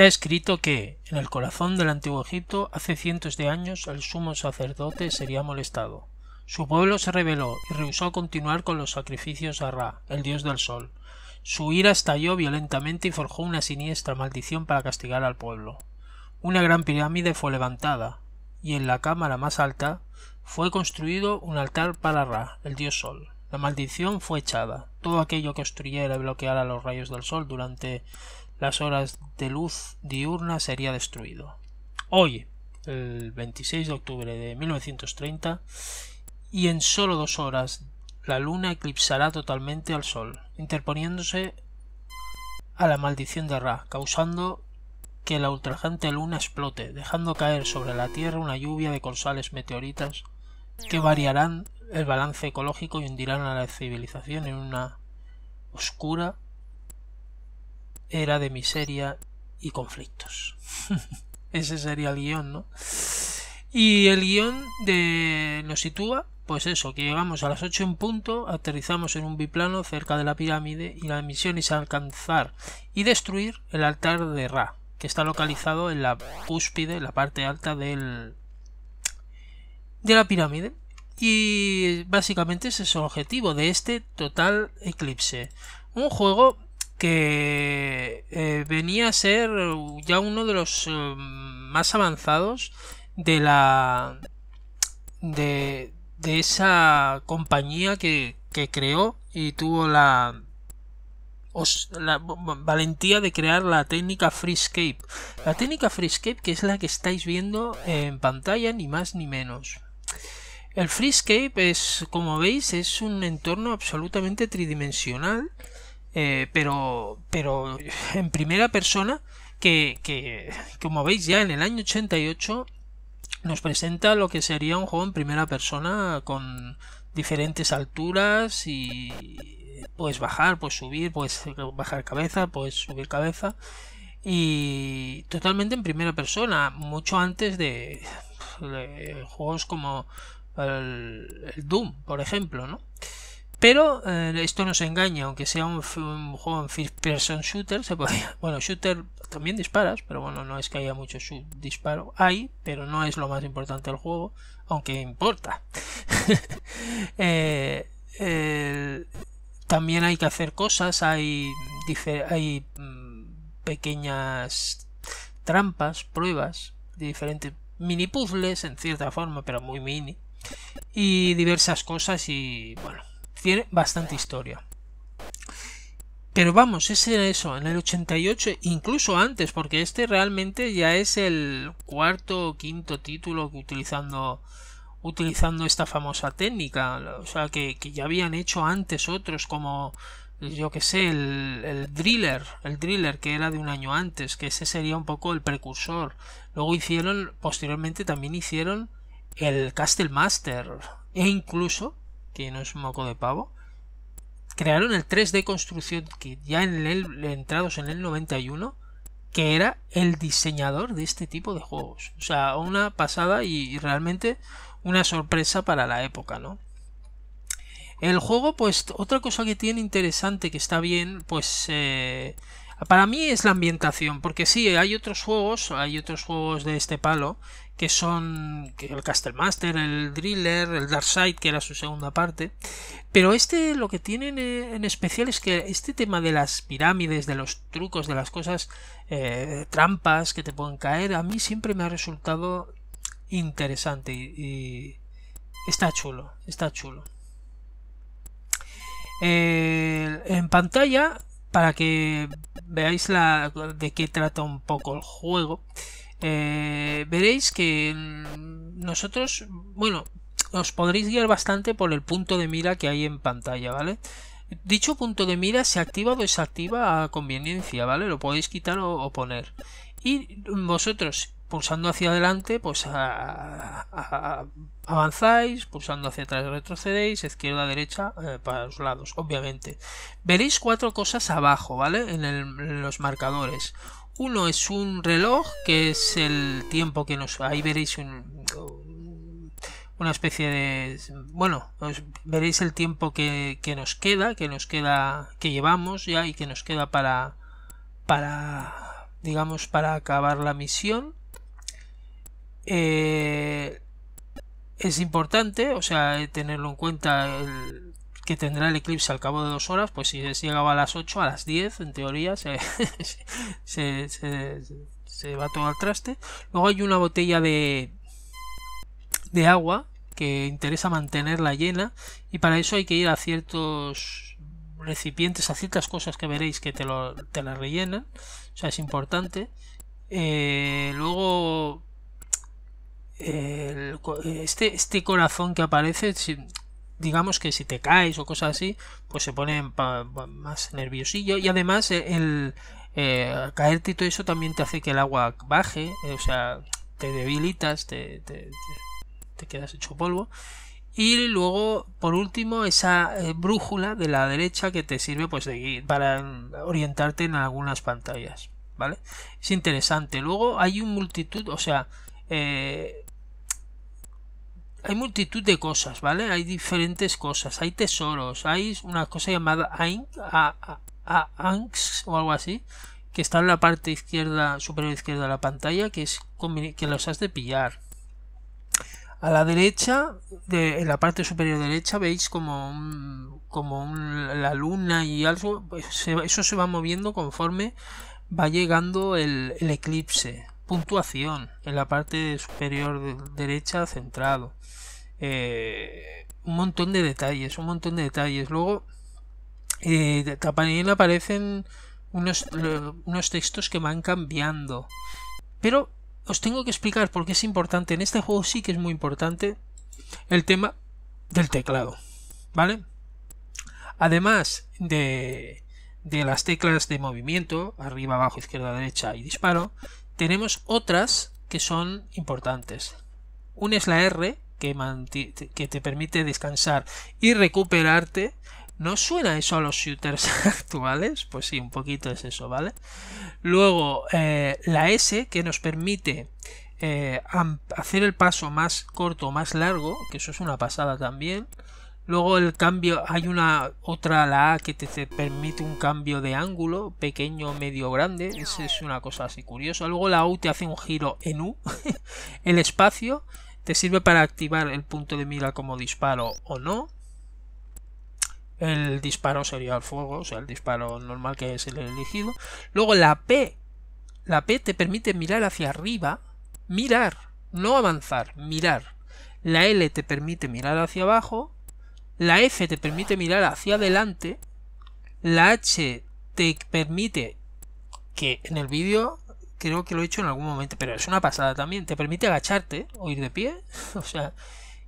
Está escrito que, en el corazón del antiguo Egipto, hace cientos de años el sumo sacerdote sería molestado. Su pueblo se rebeló y rehusó continuar con los sacrificios a Ra, el dios del sol. Su ira estalló violentamente y forjó una siniestra maldición para castigar al pueblo. Una gran pirámide fue levantada, y en la cámara más alta fue construido un altar para Ra, el dios sol. La maldición fue echada. Todo aquello que obstruyera y bloqueara los rayos del sol durante las horas de luz diurna sería destruido. Hoy, el 26 de octubre de 1930, y en solo dos horas la luna eclipsará totalmente al sol, interponiéndose a la maldición de Ra, causando que la ultrajante luna explote, dejando caer sobre la Tierra una lluvia de colosales meteoritas que variarán el balance ecológico y hundirán a la civilización en una oscura era de miseria y conflictos. Ese sería el guión, ¿no? Y el guión de... nos sitúa, pues eso, que llegamos a las 8 en punto, aterrizamos en un biplano cerca de la pirámide y la misión es alcanzar y destruir el altar de Ra, que está localizado en la cúspide, en la parte alta del... de la pirámide. Y básicamente ese es el objetivo de este total eclipse. Un juego que eh, venía a ser ya uno de los eh, más avanzados de la de, de esa compañía que, que, creó y tuvo la, la valentía de crear la técnica Freescape. La técnica Freescape que es la que estáis viendo en pantalla ni más ni menos. El Freescape es, como veis, es un entorno absolutamente tridimensional eh, pero, pero en primera persona, que, que, como veis ya en el año 88 nos presenta lo que sería un juego en primera persona con diferentes alturas y puedes bajar, puedes subir, puedes bajar cabeza, puedes subir cabeza y totalmente en primera persona, mucho antes de, juegos como el Doom, por ejemplo, ¿no? Pero eh, esto nos engaña, aunque sea un, juego en first person shooter, se bueno, shooter también disparas, pero bueno, no es que haya mucho disparo, hay, pero no es lo más importante del juego, aunque importa. Eh, también hay que hacer cosas, hay, hay mm, pequeñas trampas, pruebas, de diferentes mini puzzles en cierta forma, pero muy mini, y diversas cosas y bueno tiene bastante historia. Pero vamos, era eso, en el 88, incluso antes, porque este realmente ya es el cuarto o quinto título que utilizando, utilizando esta famosa técnica. O sea, que, ya habían hecho antes otros como, yo que sé, el, el, Driller, el Driller que era de un año antes, que ese sería un poco el precursor. Luego hicieron, posteriormente también hicieron el Castle Master e incluso que no es un moco de pavo, crearon el 3D construcción. Kit ya en el, entrados en el 91, que era el diseñador de este tipo de juegos. O sea, una pasada y realmente una sorpresa para la época, ¿no? El juego, pues, otra cosa que tiene interesante, que está bien, pues, eh, para mí es la ambientación, porque sí, hay otros juegos, hay otros juegos de este palo, que son el Castle Master, el Driller, el Darkseid, que era su segunda parte. Pero este lo que tienen eh, en especial es que este tema de las pirámides, de los trucos, de las cosas, eh, trampas que te pueden caer, a mí siempre me ha resultado interesante y, está chulo, está chulo. en pantalla, para que veáis la, de qué trata un poco el juego, eh, veréis que nosotros, bueno, os podréis guiar bastante por el punto de mira que hay en pantalla, ¿vale? Dicho punto de mira se activa o desactiva a conveniencia, ¿vale? Lo podéis quitar o, poner. Y vosotros pulsando hacia adelante, pues avanzáis, pulsando hacia atrás retrocedéis, izquierda, derecha, eh, para los lados, obviamente. Veréis cuatro cosas abajo, ¿vale? en los marcadores. Uno es un reloj, que es el tiempo que nos... Ahí veréis una especie de... Bueno, veréis el tiempo que, nos queda, que nos queda, que llevamos ya y que nos queda para... para digamos, para acabar la misión. Eh, es importante, o sea, tenerlo en cuenta el, que tendrá el eclipse al cabo de dos horas, pues si llegaba a las 8, a las 10, en teoría, se, se, va todo al traste. Luego hay una botella de, de agua que interesa mantenerla llena y para eso hay que ir a ciertos recipientes, a ciertas cosas que veréis que te, lo, te la rellenan, o sea, es importante. Eh, luego, eh, este, este corazón que aparece, digamos que si te caes o cosas así, pues se pone más nerviosillo. Y además eh, el eh, caerte y todo eso también te hace que el agua baje, eh, o sea, te debilitas, te, quedas hecho polvo. Y luego, por último, esa brújula de la derecha que te sirve pues para orientarte en algunas pantallas. ¿Vale? Es interesante. Luego hay un multitud, o sea, hay multitud de cosas, ¿vale? Hay diferentes cosas, hay tesoros, hay una cosa llamada Ain, Anx o algo así, que está en la parte izquierda, superior izquierda de la pantalla, que es que los has de pillar. A la derecha, de, en la parte superior derecha, veis como, como la luna y algo, pues, eso se va moviendo conforme va llegando el eclipse, puntuación en la parte superior derecha centrado. Eh, un montón de detalles, un montón de detalles. Luego, eh, aparecen eh, unos, textos que van cambiando. Pero os tengo que explicar por qué es importante. En este juego sí que es muy importante el tema del teclado. ¿Vale? Además de, de las teclas de movimiento, arriba, abajo, izquierda, derecha y disparo, tenemos otras que son importantes. Una es la R, que, te permite descansar y recuperarte. ¿No suena eso a los shooters actuales? Pues sí, un poquito es eso, ¿vale? Luego, eh, la S, que nos permite eh, hacer el paso más corto o más largo, que eso es una pasada también. Luego el cambio, hay una otra la A que te, permite un cambio de ángulo, pequeño, medio, grande. Esa es una cosa así curiosa. Luego la U te hace un giro en U. el espacio te sirve para activar el punto de mira como disparo o no. El disparo sería el fuego, o sea, el disparo normal que es el elegido. Luego la P. La P te permite mirar hacia arriba. Mirar, no avanzar, mirar. La L te permite mirar hacia abajo la F te permite mirar hacia adelante. La H te permite que en el vídeo creo que lo he hecho en algún momento, pero es una pasada también. Te permite agacharte o ir de pie. o sea,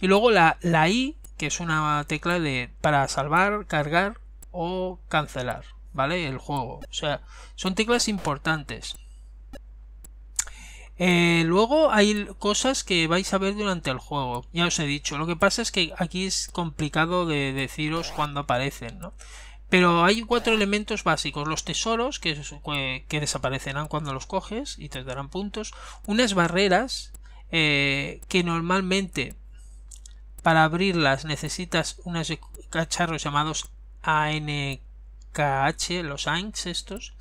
y luego la, la I, que es una tecla de para salvar, cargar o cancelar, ¿vale? El juego. O sea, son teclas importantes. Eh, luego hay cosas que vais a ver durante el juego, ya os he dicho. Lo que pasa es que aquí es complicado de deciros cuándo aparecen, ¿no? Pero hay cuatro elementos básicos. Los tesoros, que, desaparecerán cuando los coges y te darán puntos. Unas barreras, eh, que normalmente para abrirlas necesitas unos cacharros llamados ANKH, los ANKs estos,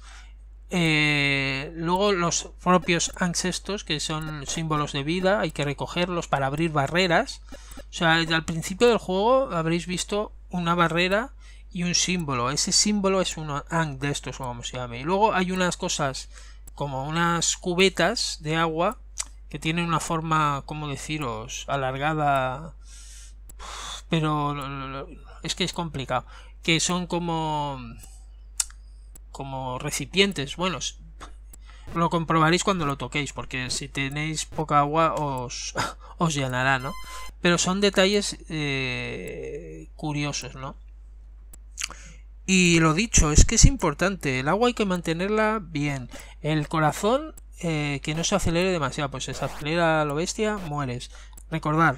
eh, luego los propios ancestros, que son símbolos de vida, hay que recogerlos para abrir barreras. O sea, al principio del juego habréis visto una barrera y un símbolo. Ese símbolo es un ang de estos, como se llame. Y luego hay unas cosas como unas cubetas de agua que tienen una forma, como deciros?, alargada. Pero es que es complicado. Que son como como recipientes. Bueno, lo comprobaréis cuando lo toquéis, porque si tenéis poca agua os, os llenará, ¿no? Pero son detalles eh, curiosos, ¿no? Y lo dicho, es que es importante, el agua hay que mantenerla bien. El corazón, eh, que no se acelere demasiado, pues si se acelera lo bestia, mueres. Recordar,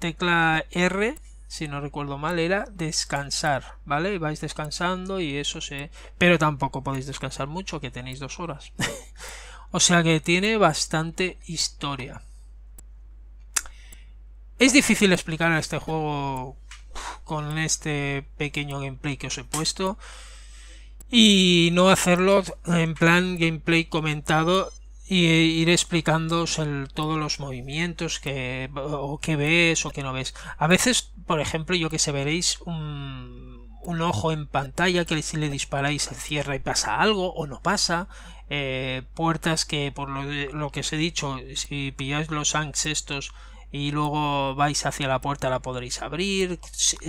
tecla R si no recuerdo mal, era descansar, ¿vale? Vais descansando y eso se... Pero tampoco podéis descansar mucho, que tenéis dos horas. o sea que tiene bastante historia. Es difícil explicar a este juego con este pequeño gameplay que os he puesto y no hacerlo en plan gameplay comentado y ir explicándoos todos los movimientos que, o que ves o que no ves. A veces por ejemplo, yo que sé, veréis un, ojo en pantalla que si le disparáis se cierra y pasa algo o no pasa. Eh, puertas que, por lo, lo, que os he dicho, si pilláis los anks estos y luego vais hacia la puerta la podréis abrir.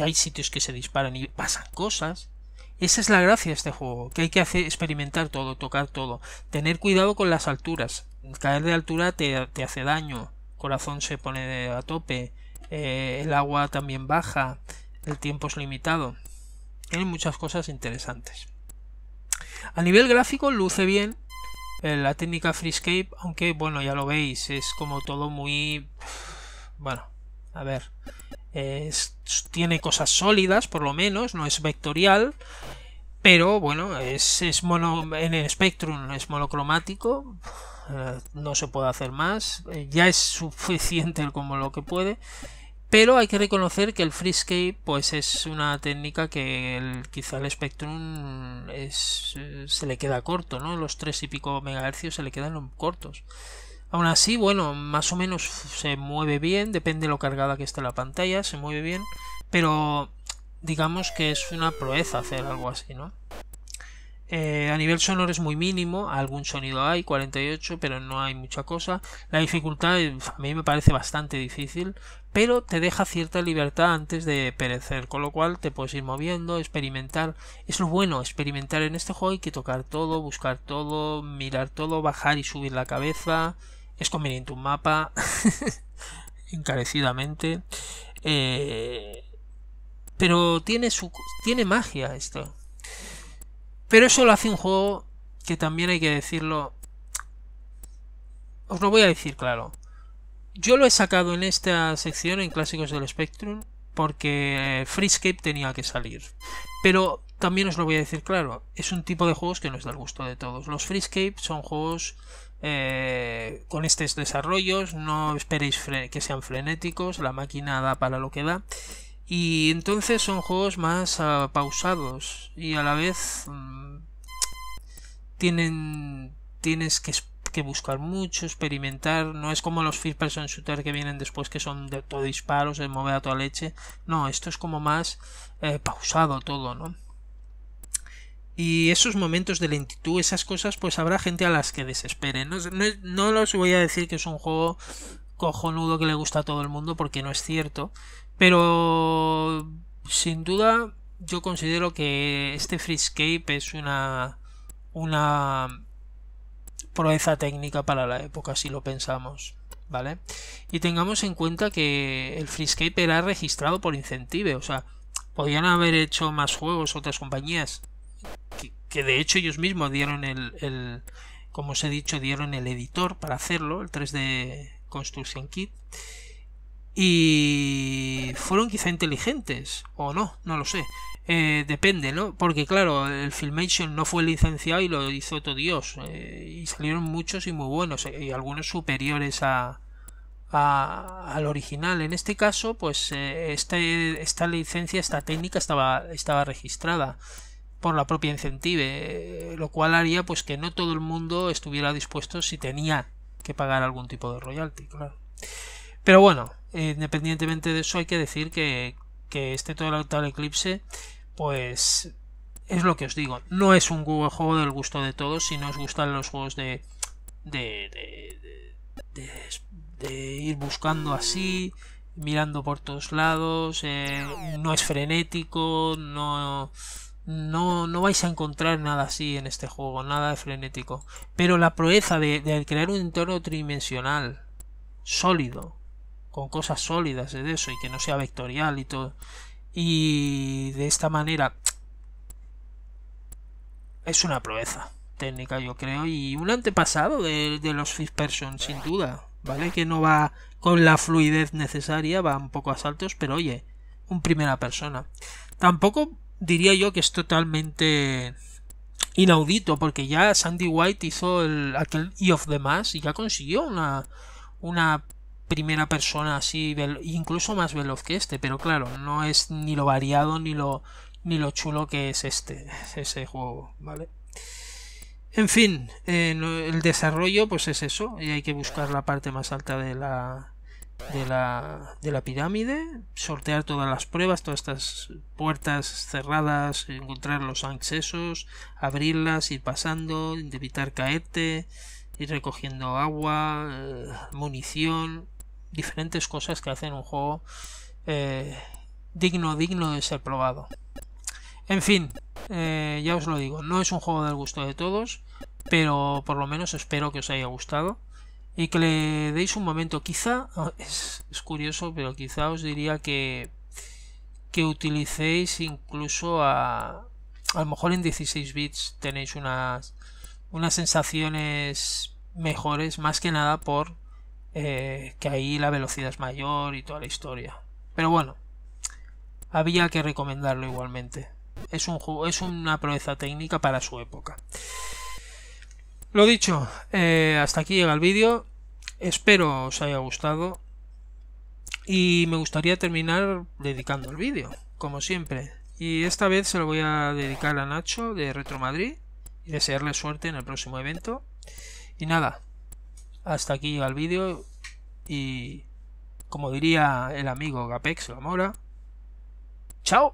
Hay sitios que se disparan y pasan cosas. Esa es la gracia de este juego, que hay que hacer, experimentar todo, tocar todo, tener cuidado con las alturas. Caer de altura te, te hace daño, corazón se pone a tope, eh, el agua también baja, el tiempo es limitado. hay muchas cosas interesantes. A nivel gráfico luce bien eh, la técnica Freescape, aunque bueno, ya lo veis, es como todo muy... Bueno, a ver, eh, tiene cosas sólidas por lo menos, no es vectorial, pero bueno, es, mono, en el Spectrum es monocromático, no se puede hacer más, ya es suficiente como lo que puede, pero hay que reconocer que el Freescape pues es una técnica que quizá el Spectrum se le queda corto, ¿no? Los 3 y pico megahercios se le quedan cortos. Aún así, bueno, más o menos se mueve bien, depende de lo cargada que esté la pantalla, se mueve bien, pero digamos que es una proeza hacer algo así, ¿no? Eh, a nivel sonoro es muy mínimo, algún sonido hay, 48, pero no hay mucha cosa. La dificultad a mí me parece bastante difícil pero te deja cierta libertad antes de perecer, con lo cual te puedes ir moviendo, experimentar. Es lo bueno, experimentar en este juego hay que tocar todo, buscar todo, mirar todo, bajar y subir la cabeza. Es conveniente un mapa, encarecidamente. Eh, pero tiene, su, tiene magia esto. Pero eso lo hace un juego que también hay que decirlo. Os lo voy a decir claro. Yo lo he sacado en esta sección, en Clásicos del Spectrum, porque eh, Freescape tenía que salir. Pero también os lo voy a decir claro, es un tipo de juegos que no es del gusto de todos. Los Freescape son juegos eh, con estos desarrollos, no esperéis que sean frenéticos, la máquina da para lo que da. Y entonces son juegos más ah, pausados y a la vez mm, tienen tienes que que buscar mucho, experimentar. No es como los first person shooter que vienen después que son de todo disparos, de mover a toda leche. No, esto es como más eh, pausado todo, ¿no? Y esos momentos de lentitud, esas cosas, pues habrá gente a las que desespere. No, los voy a decir que es un juego cojonudo que le gusta a todo el mundo porque no es cierto. Pero sin duda yo considero que este Freescape es una una proeza técnica para la época, si lo pensamos. ¿Vale? Y tengamos en cuenta que el Freescape era registrado por Incentive, o sea, podían haber hecho más juegos otras compañías, que, de hecho ellos mismos dieron el, el, como os he dicho, dieron el editor para hacerlo, el 3D Construction Kit. Y fueron quizá inteligentes, o no, no lo sé. Eh, depende, ¿no? Porque claro, el Filmation no fue licenciado y lo hizo otro Dios. Eh, y salieron muchos y muy buenos, eh, y algunos superiores a, al original. En este caso, pues este, esta licencia, esta técnica estaba, estaba registrada por la propia Incentive, lo cual haría pues que no todo el mundo estuviera dispuesto si tenía que pagar algún tipo de royalty, claro. Pero bueno, independientemente de eso, hay que decir que, que este Total Eclipse, pues es lo que os digo, no es un juego del gusto de todos, si no os gustan los juegos de, de, de, ir buscando así, mirando por todos lados, eh, no es frenético, no, no, no vais a encontrar nada así en este juego, nada de frenético. Pero la proeza de crear un entorno tridimensional, sólido, con cosas sólidas de eso y que no sea vectorial y todo. Y de esta manera es una proeza técnica, yo creo, y un antepasado de, los Fifth Person, sin duda, ¿vale? Que no va con la fluidez necesaria, va un poco a saltos, pero oye, un primera persona. Tampoco diría yo que es totalmente inaudito, porque ya Sandy White hizo el, aquel y of the Mass y ya consiguió una, una primera persona así, incluso más veloz que este, pero claro, no es ni lo variado ni lo, ni lo chulo que es este, ese juego, ¿vale? En fin, el desarrollo pues es eso, y hay que buscar la parte más alta de la, de la, de la pirámide, sortear todas las pruebas, todas estas puertas cerradas, encontrar los accesos, abrirlas, ir pasando, evitar caerte, ir recogiendo agua, eh, munición, diferentes cosas que hacen un juego eh, digno, digno de ser probado. En fin, eh, ya os lo digo, no es un juego del gusto de todos, pero por lo menos espero que os haya gustado y que le deis un momento. Quizá, oh, es, es curioso, pero quizá os diría que, que utilicéis incluso a... A lo mejor en 16 bits tenéis unas, unas sensaciones mejores, más que nada por eh, que ahí la velocidad es mayor y toda la historia. Pero bueno, había que recomendarlo igualmente. Es, un juego, es una proeza técnica para su época. Lo dicho, eh, hasta aquí llega el vídeo. Espero os haya gustado. Y me gustaría terminar dedicando el vídeo, como siempre. Y esta vez se lo voy a dedicar a Nacho de Retro Madrid y desearle suerte en el próximo evento. Y nada, hasta aquí llega el vídeo y como diría el amigo Gapex La Mora, ¡chao!